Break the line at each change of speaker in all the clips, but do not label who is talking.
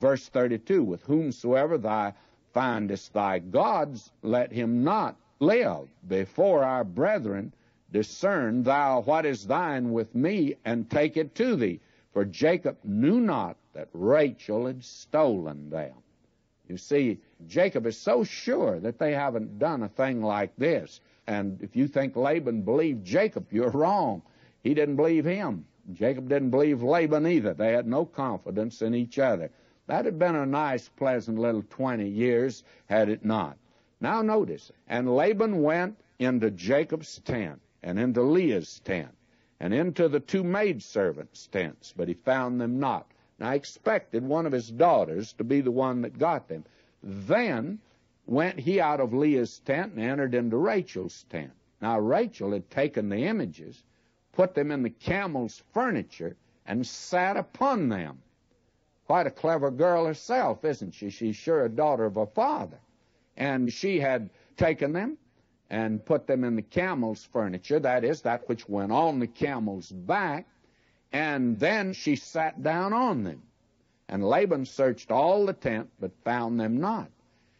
Verse 32 With whomsoever thou findest thy gods, let him not live before our brethren. Discern thou what is thine with me, and take it to thee. For Jacob knew not that Rachel had stolen them. You see, Jacob is so sure that they haven't done a thing like this. And if you think Laban believed Jacob, you're wrong. He didn't believe him. Jacob didn't believe Laban either. They had no confidence in each other. That had been a nice, pleasant little 20 years had it not. Now notice, and Laban went into Jacob's tent and into Leah's tent and into the two maidservants' tents, but he found them not. And I expected one of his daughters to be the one that got them. Then went he out of Leah's tent and entered into Rachel's tent. Now Rachel had taken the images, put them in the camel's furniture, and sat upon them quite a clever girl herself, isn't she? She's sure a daughter of her father. And she had taken them and put them in the camel's furniture, that is, that which went on the camel's back, and then she sat down on them. And Laban searched all the tent, but found them not.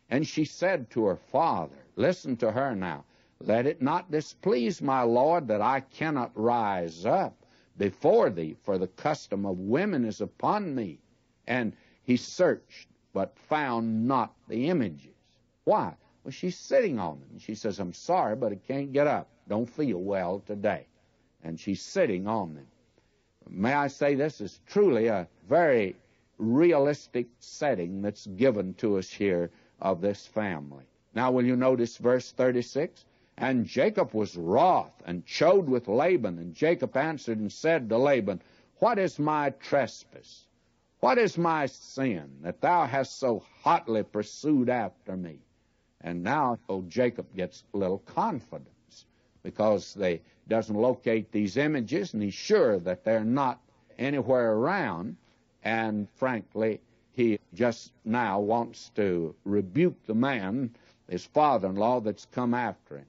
And she said to her father, Listen to her now. Let it not displease my Lord that I cannot rise up before thee, for the custom of women is upon me and he searched, but found not the images. Why? Well, she's sitting on them. She says, I'm sorry, but I can't get up. Don't feel well today. And she's sitting on them. May I say, this is truly a very realistic setting that's given to us here of this family. Now, will you notice verse 36? And Jacob was wroth and chode with Laban. And Jacob answered and said to Laban, What is my trespass? What is my sin that thou hast so hotly pursued after me? And now old Jacob gets a little confidence because he doesn't locate these images and he's sure that they're not anywhere around. And frankly, he just now wants to rebuke the man, his father-in-law, that's come after him.